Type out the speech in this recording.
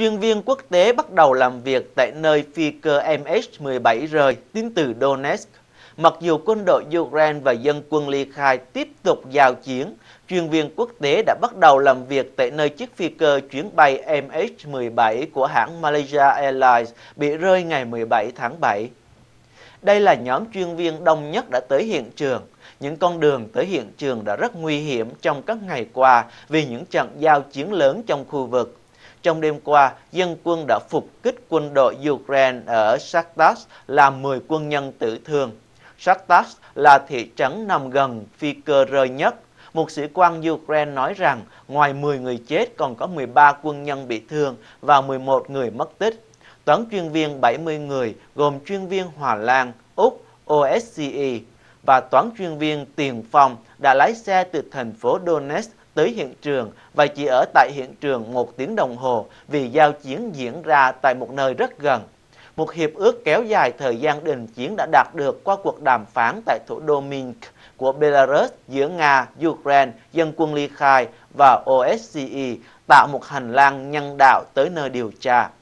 chuyên viên quốc tế bắt đầu làm việc tại nơi phi cơ MH17 rơi tiến từ Donetsk. Mặc dù quân đội Ukraine và dân quân ly khai tiếp tục giao chiến, chuyên viên quốc tế đã bắt đầu làm việc tại nơi chiếc phi cơ chuyến bay MH17 của hãng Malaysia Airlines bị rơi ngày 17 tháng 7. Đây là nhóm chuyên viên đông nhất đã tới hiện trường. Những con đường tới hiện trường đã rất nguy hiểm trong các ngày qua vì những trận giao chiến lớn trong khu vực. Trong đêm qua, dân quân đã phục kích quân đội Ukraine ở Shakhtas làm 10 quân nhân tử thương. Shakhtas là thị trấn nằm gần phi cơ rơi nhất. Một sĩ quan Ukraine nói rằng ngoài 10 người chết còn có 13 quân nhân bị thương và 11 người mất tích. Toán chuyên viên 70 người gồm chuyên viên Hòa Lan, Úc, OSCE và toán chuyên viên Tiền Phong đã lái xe từ thành phố Donetsk tới hiện trường và chỉ ở tại hiện trường một tiếng đồng hồ vì giao chiến diễn ra tại một nơi rất gần. Một hiệp ước kéo dài thời gian đình chiến đã đạt được qua cuộc đàm phán tại thủ đô Minsk của Belarus giữa Nga, Ukraine, dân quân ly khai và OSCE tạo một hành lang nhân đạo tới nơi điều tra.